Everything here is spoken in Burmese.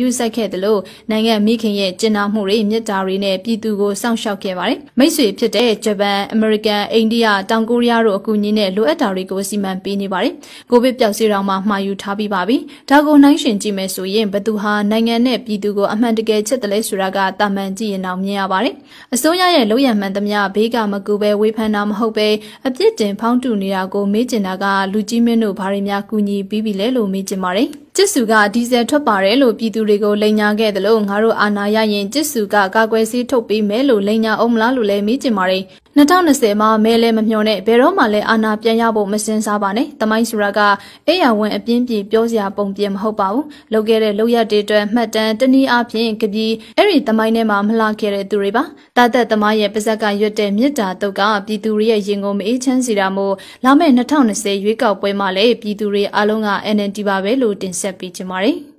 ယူဆက်ခဲ့တယ်လို့နိုင်ငံမိခင်ရဲ့ကျင်နာမှုတွေမြစ်တာတွေနဲ့ပြည်သူကိုစောင့်ရှောက်ခဲ့ပါတယ်။မိတ်ဆွေဖြစ်တဲ့ဂျပန်၊အမေရိကန်၊အိန္ဒိယ၊တောင်ကိုရီးယားတို့အကူအညီနဲ့လိုအပ်တာတွေကိုစီမံပေးနေပါတယ်။ကိုဗစ်ပျောက်စေတော်မှာမှာယူထားပြီးပါပြီ။ဒါကိုနှိုင်းယှဉ်ကြည့်မယ်ဆိုရင်ဘသူဟာနိုင်ငံနဲ့ပြည်သူကိုအမှန်တကယ်ချစ်တယ်လဲဆိုတာကတာမန်ကြည့်ရင်တော့မြင်ရပါတယ်။အစိုးရရဲ့လုံရမှန်သမျှဘေးကမကူပဲဝေဖန်တာမဟုတ်ပဲအပြစ်တင်ဖောင်းတူနေတာကိုမေးကျင်တာကလူကြီးမင်းတို့ဘာတွေများကူညီပြီးပြီလဲလို့မေးကျင်ပါတယ်။ကျစ်စုကဒီဇယ်ထွက်ပါတယ်လို့ပြည်သူတွေကိုလိန်ညာခဲ့တယ်လို့ငါတို့အာနာရရင်ကျစ်စုကကာကွယ်ဆေးထုတ်ပေးမယ်လို့လိန်ညာအောင်မလားလို့လည်းမေးချင်ပါတယ်2020မှာမဲလဲမမျှော်နဲ့ဘယ်တော့မှလည်းအာနာပြန်ရဖို့မစင်စားပါနဲ့တမိုင်းဆိုရာကအဲ့ရဝင်အပြင်းပြေပြောစရာပုံပြမဟုတ်ပါဘူးလောက်ခဲ့တဲ့လောက်ရတဲ့အတွက်မှတ်တမ်းတနည်းအားဖြင့်ကပြီးအဲ့ဒီတမိုင်းထဲမှာမလှခဲ့တဲ့သူတွေပါတသက်သမားရဲ့ပါဇက်ကရွတ်တဲ့မြစ်တာတုတ်ကပြည်သူတွေရဲ့ရင်ကုန်မအေးချမ်းစီတာမို့လာမယ့်2020ရွေးကောက်ပွဲမှာလည်းပြည်သူတွေအားလုံးက NND ပါပဲလို့တင်ဆက်ပေးချင်ပါတယ်။